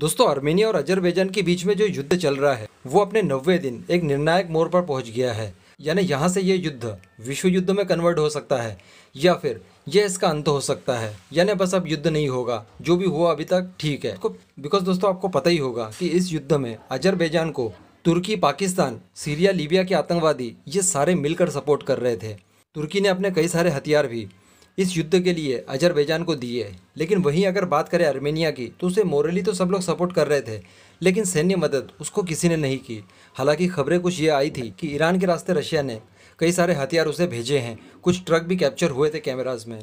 दोस्तों आर्मेनिया और अजरबैजान के बीच में जो युद्ध चल रहा है वो अपने नब्बे दिन एक निर्णायक मोड़ पर पहुंच गया है यानी यहाँ से ये युद्ध विश्व युद्ध में कन्वर्ट हो सकता है या फिर यह इसका अंत हो सकता है यानी बस अब युद्ध नहीं होगा जो भी हुआ अभी तक ठीक है बिकॉज दोस्तों आपको पता ही होगा कि इस युद्ध में अजरबैजान को तुर्की पाकिस्तान सीरिया लीबिया के आतंकवादी ये सारे मिलकर सपोर्ट कर रहे थे तुर्की ने अपने कई सारे हथियार भी इस युद्ध के लिए अजरबैजान को दिए लेकिन वहीं अगर बात करें आर्मेनिया की तो उसे मोरली तो सब लोग सपोर्ट कर रहे थे लेकिन सैन्य मदद उसको किसी ने नहीं की हालांकि खबरें कुछ ये आई थी कि ईरान के रास्ते रशिया ने कई सारे हथियार उसे भेजे हैं कुछ ट्रक भी कैप्चर हुए थे कैमराज में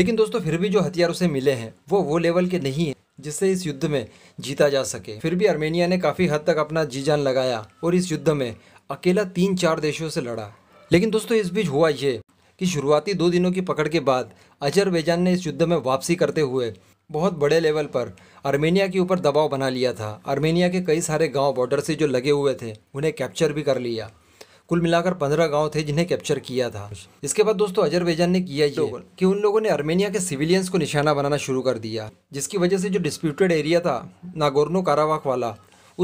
लेकिन दोस्तों फिर भी जो हथियार उसे मिले हैं वो वो लेवल के नहीं हैं जिससे इस युद्ध में जीता जा सके फिर भी आर्मेनिया ने काफ़ी हद तक अपना जी जान लगाया और इस युद्ध में अकेला तीन चार देशों से लड़ा लेकिन दोस्तों इस बीच हुआ ये कि शुरुआती दो दिनों की पकड़ के बाद अजरबैजान ने इस युद्ध में वापसी करते हुए बहुत बड़े लेवल पर आर्मेनिया के ऊपर दबाव बना लिया था आर्मेनिया के कई सारे गांव बॉर्डर से जो लगे हुए थे उन्हें कैप्चर भी कर लिया कुल मिलाकर पंद्रह गांव थे जिन्हें कैप्चर किया था इसके बाद दोस्तों अजरबैजान ने किया ये कि उन लोगों ने आर्मेनिया के सिविलियंस को निशाना बनाना शुरू कर दिया जिसकी वजह से जो डिस्प्यूटेड एरिया था नागोर्नो कारावाक वाला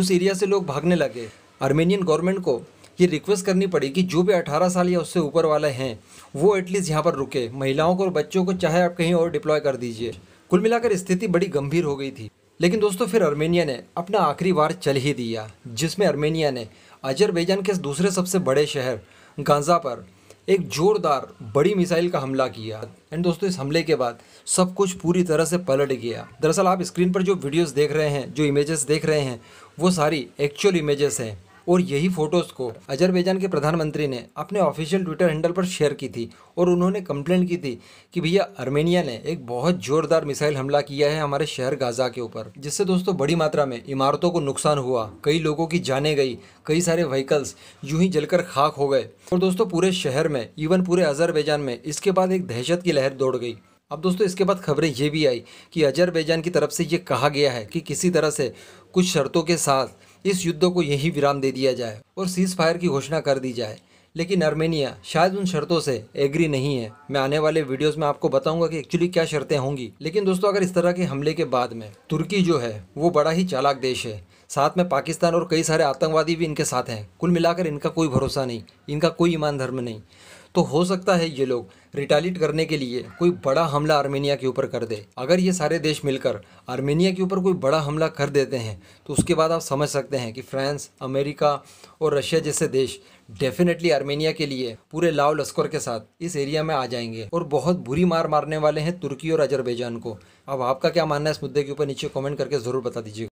उस एरिया से लोग भागने लगे आर्मेनियन गवर्नमेंट को ये रिक्वेस्ट करनी पड़ेगी जो भी अठारह साल या उससे ऊपर वाले हैं वो एटलीस्ट यहाँ पर रुके महिलाओं को और बच्चों को चाहे आप कहीं और डिप्लॉय कर दीजिए कुल मिलाकर स्थिति बड़ी गंभीर हो गई थी लेकिन दोस्तों फिर अर्मेनिया ने अपना आखिरी वार चल ही दिया जिसमें अर्मेनिया ने अजरबैजान के दूसरे सबसे बड़े शहर गांजा पर एक जोरदार बड़ी मिसाइल का हमला किया एंड दोस्तों इस हमले के बाद सब कुछ पूरी तरह से पलट गया दरअसल आप स्क्रीन पर जो वीडियोस देख रहे हैं जो इमेजेस देख रहे हैं वो सारी एक्चुअल इमेजेस हैं और यही फोटोज़ को अजरबैजान के प्रधानमंत्री ने अपने ऑफिशियल ट्विटर हैंडल पर शेयर की थी और उन्होंने कंप्लेंट की थी कि भैया आर्मेनिया ने एक बहुत जोरदार मिसाइल हमला किया है हमारे शहर गाजा के ऊपर जिससे दोस्तों बड़ी मात्रा में इमारतों को नुकसान हुआ कई लोगों की जाने गई कई सारे व्हीकल्स यूं ही जलकर खाक हो गए और दोस्तों पूरे शहर में इवन पूरे अजरबैजान में इसके बाद एक दहशत की लहर दौड़ गई अब दोस्तों इसके बाद खबरें ये भी आई कि अजरबैजान की तरफ से ये कहा गया है कि किसी तरह से कुछ शर्तों के साथ इस युद्ध को यही विराम दे दिया जाए और सीज फायर की घोषणा कर दी जाए लेकिन अर्मेनिया शायद उन शर्तों से एग्री नहीं है मैं आने वाले वीडियोस में आपको बताऊंगा कि एक्चुअली क्या शर्तें होंगी लेकिन दोस्तों अगर इस तरह के हमले के बाद में तुर्की जो है वो बड़ा ही चालाक देश है साथ में पाकिस्तान और कई सारे आतंकवादी भी इनके साथ हैं कुल मिलाकर इनका कोई भरोसा नहीं इनका कोई ईमान धर्म नहीं तो हो सकता है ये लोग रिटालिट करने के लिए कोई बड़ा हमला आर्मेनिया के ऊपर कर दे अगर ये सारे देश मिलकर आर्मेनिया के ऊपर कोई बड़ा हमला कर देते हैं तो उसके बाद आप समझ सकते हैं कि फ्रांस अमेरिका और रशिया जैसे देश डेफिनेटली आर्मेनिया के लिए पूरे लाव लश्कर के साथ इस एरिया में आ जाएंगे और बहुत बुरी मार मारने वाले हैं तुर्की और अजरबैजान को अब आपका क्या मानना है इस मुद्दे के ऊपर नीचे कॉमेंट करके ज़रूर बता दीजिएगा